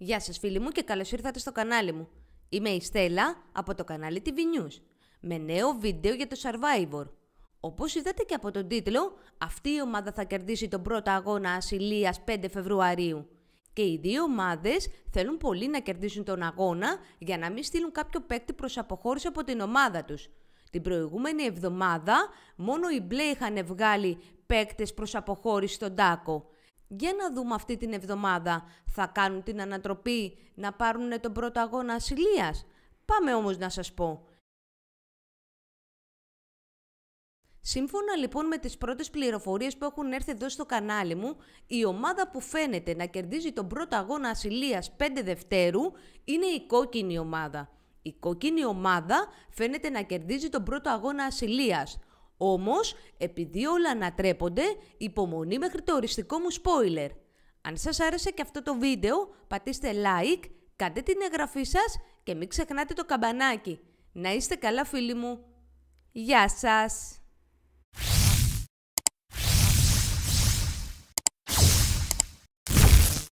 Γεια σας φίλοι μου και καλώς ήρθατε στο κανάλι μου. Είμαι η Στέλλα από το κανάλι TV News με νέο βίντεο για το Survivor. Όπως είδατε και από τον τίτλο, αυτή η ομάδα θα κερδίσει τον πρώτο αγώνα ασυλίας 5 Φεβρουαρίου. Και οι δύο ομάδες θέλουν πολύ να κερδίσουν τον αγώνα για να μην στείλουν κάποιο παίκτη προς αποχώρηση από την ομάδα τους. Την προηγούμενη εβδομάδα μόνο οι μπλε είχαν βγάλει παίκτες προς αποχώρηση στον τάκο για να δούμε αυτή την εβδομάδα. Θα κάνουν την ανατροπή να πάρουν τον πρώτο αγώνα ασυλίας. Πάμε όμως να σας πω. Σύμφωνα λοιπόν με τις πρώτες πληροφορίες που έχουν έρθει εδώ στο κανάλι μου, η ομάδα που φαίνεται να κερδίζει τον πρώτο αγώνα ασυλίας 5 Δευτέρου είναι η κόκκινη ομάδα. Η κόκκινη ομάδα φαίνεται να κερδίζει τον πρώτο αγώνα ασυλίας. Όμως, επειδή όλα ανατρέπονται, υπομονή μέχρι το οριστικό μου spoiler. Αν σας άρεσε και αυτό το βίντεο, πατήστε like, κάντε την εγγραφή σας και μην ξεχνάτε το καμπανάκι. Να είστε καλά φίλοι μου. Γεια σας!